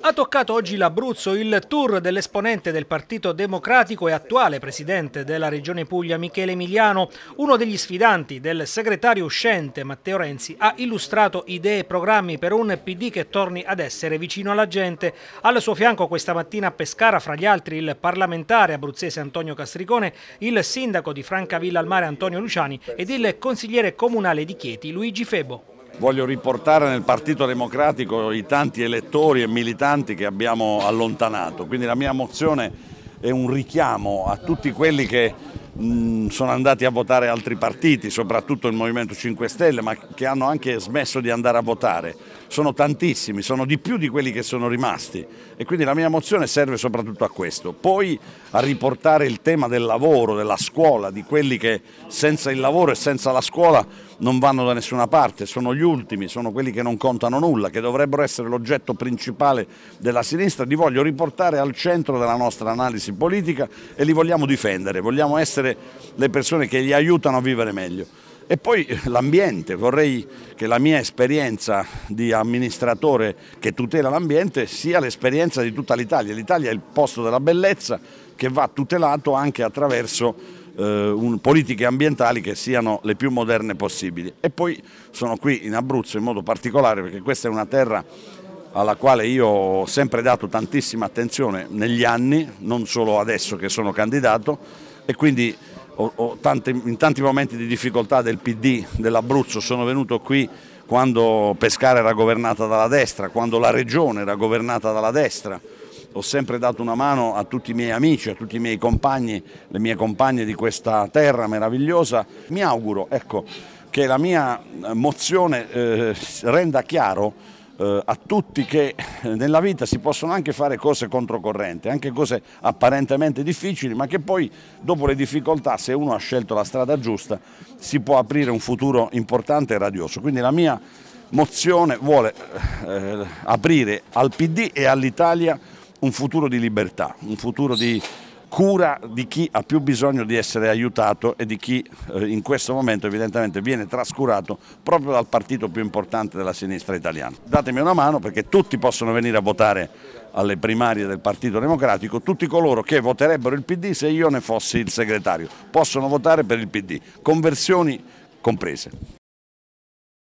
Ha toccato oggi l'Abruzzo il tour dell'esponente del Partito Democratico e attuale presidente della Regione Puglia Michele Emiliano. Uno degli sfidanti del segretario uscente Matteo Renzi ha illustrato idee e programmi per un PD che torni ad essere vicino alla gente. Al suo fianco questa mattina a Pescara, fra gli altri, il parlamentare abruzzese Antonio Castricone, il sindaco di Francavilla al Mare Antonio Luciani ed il consigliere comunale di Chieti Luigi Febo voglio riportare nel Partito Democratico i tanti elettori e militanti che abbiamo allontanato, quindi la mia mozione è un richiamo a tutti quelli che mh, mm, sono andati a votare altri partiti, soprattutto il Movimento 5 Stelle, ma che hanno anche smesso di andare a votare. Sono tantissimi, sono di più di quelli che sono rimasti e quindi la mia mozione serve soprattutto a questo. Poi a riportare il tema del lavoro, della scuola, di quelli che senza il lavoro e senza la scuola non vanno da nessuna parte, sono gli ultimi, sono quelli che non contano nulla, che dovrebbero essere l'oggetto principale della sinistra, li voglio riportare al centro della nostra analisi politica e li vogliamo difendere, vogliamo essere le persone che li aiutano a vivere meglio. E poi eh, l'ambiente, vorrei che la mia esperienza di amministratore che tutela l'ambiente sia l'esperienza di tutta l'Italia. L'Italia è il posto della bellezza che va tutelato anche attraverso eh, un, politiche ambientali che siano le più moderne possibili. E poi sono qui in Abruzzo in modo particolare perché questa è una terra alla quale io ho sempre dato tantissima attenzione negli anni, non solo adesso che sono candidato e quindi ho, ho tante, in tanti momenti di difficoltà del PD dell'Abruzzo sono venuto qui quando Pescara era governata dalla destra, quando la regione era governata dalla destra, ho sempre dato una mano a tutti i miei amici, a tutti i miei compagni, le mie compagne di questa terra meravigliosa. Mi auguro ecco, che la mia eh, mozione eh, renda chiaro eh, a tutti che eh, nella vita si possono anche fare cose controcorrente, anche cose apparentemente difficili, ma che poi dopo le difficoltà, se uno ha scelto la strada giusta, si può aprire un futuro importante e radioso. Quindi la mia mozione vuole eh, aprire al PD e all'Italia un futuro di libertà, un futuro di cura di chi ha più bisogno di essere aiutato e di chi eh, in questo momento evidentemente viene trascurato proprio dal partito più importante della sinistra italiana. Datemi una mano perché tutti possono venire a votare alle primarie del Partito Democratico, tutti coloro che voterebbero il PD se io ne fossi il segretario, possono votare per il PD, conversioni comprese.